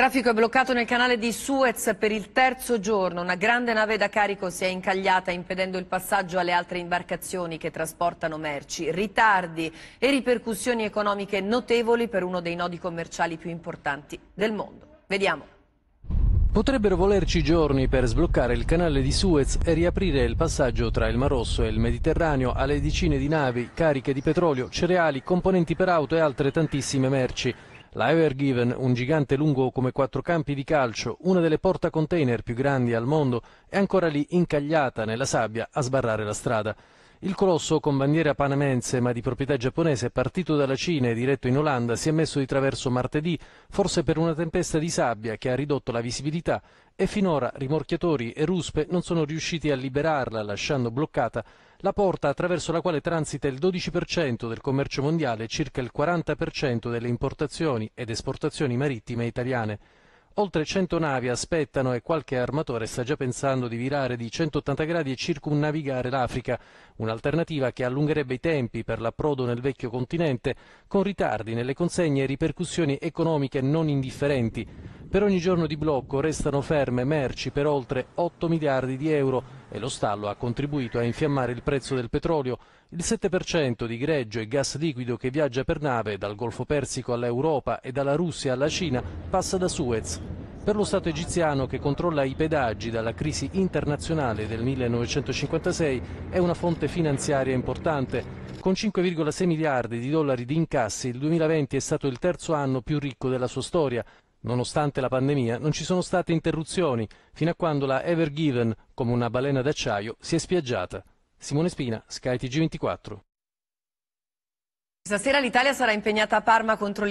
Traffico è bloccato nel canale di Suez per il terzo giorno. Una grande nave da carico si è incagliata impedendo il passaggio alle altre imbarcazioni che trasportano merci. Ritardi e ripercussioni economiche notevoli per uno dei nodi commerciali più importanti del mondo. Vediamo. Potrebbero volerci giorni per sbloccare il canale di Suez e riaprire il passaggio tra il Mar Rosso e il Mediterraneo alle decine di navi cariche di petrolio, cereali, componenti per auto e altre tantissime merci. La Evergiven, un gigante lungo come quattro campi di calcio, una delle porta container più grandi al mondo, è ancora lì incagliata nella sabbia a sbarrare la strada. Il colosso, con bandiera panamense ma di proprietà giapponese, partito dalla Cina e diretto in Olanda, si è messo di traverso martedì, forse per una tempesta di sabbia che ha ridotto la visibilità e finora rimorchiatori e ruspe non sono riusciti a liberarla, lasciando bloccata la porta attraverso la quale transita il 12% del commercio mondiale e circa il 40% delle importazioni ed esportazioni marittime italiane. Oltre 100 navi aspettano e qualche armatore sta già pensando di virare di 180 gradi e circumnavigare l'Africa, un'alternativa che allungherebbe i tempi per l'approdo nel vecchio continente, con ritardi nelle consegne e ripercussioni economiche non indifferenti. Per ogni giorno di blocco restano ferme merci per oltre 8 miliardi di euro e lo stallo ha contribuito a infiammare il prezzo del petrolio. Il 7% di greggio e gas liquido che viaggia per nave dal Golfo Persico all'Europa e dalla Russia alla Cina passa da Suez. Per lo Stato egiziano che controlla i pedaggi dalla crisi internazionale del 1956 è una fonte finanziaria importante. Con 5,6 miliardi di dollari di incassi il 2020 è stato il terzo anno più ricco della sua storia. Nonostante la pandemia non ci sono state interruzioni fino a quando la Ever Given, come una balena d'acciaio, si è spiaggiata. Simone Spina, SkyTG24. Stasera l'Italia sarà impegnata a Parma contro